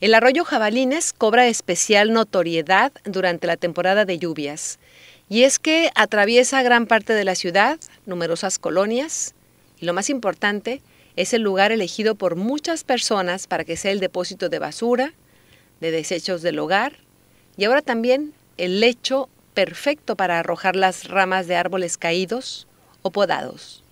El arroyo Jabalines cobra especial notoriedad durante la temporada de lluvias, y es que atraviesa gran parte de la ciudad, numerosas colonias, y lo más importante, es el lugar elegido por muchas personas para que sea el depósito de basura, de desechos del hogar, y ahora también el lecho perfecto para arrojar las ramas de árboles caídos o podados.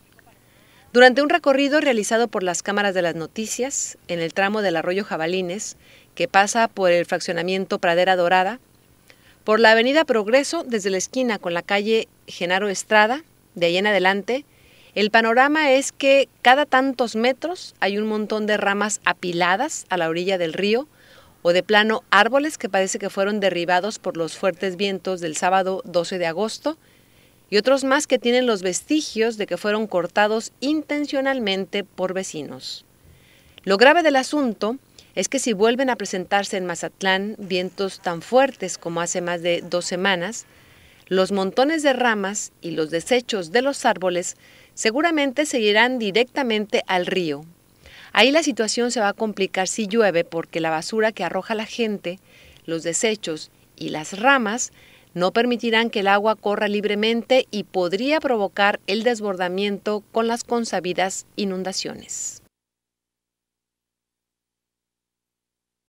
Durante un recorrido realizado por las cámaras de las noticias en el tramo del arroyo Jabalines, que pasa por el fraccionamiento Pradera Dorada, por la avenida Progreso desde la esquina con la calle Genaro Estrada, de ahí en adelante, el panorama es que cada tantos metros hay un montón de ramas apiladas a la orilla del río o de plano árboles que parece que fueron derribados por los fuertes vientos del sábado 12 de agosto y otros más que tienen los vestigios de que fueron cortados intencionalmente por vecinos. Lo grave del asunto es que si vuelven a presentarse en Mazatlán vientos tan fuertes como hace más de dos semanas, los montones de ramas y los desechos de los árboles seguramente seguirán directamente al río. Ahí la situación se va a complicar si llueve porque la basura que arroja la gente, los desechos y las ramas no permitirán que el agua corra libremente y podría provocar el desbordamiento con las consabidas inundaciones.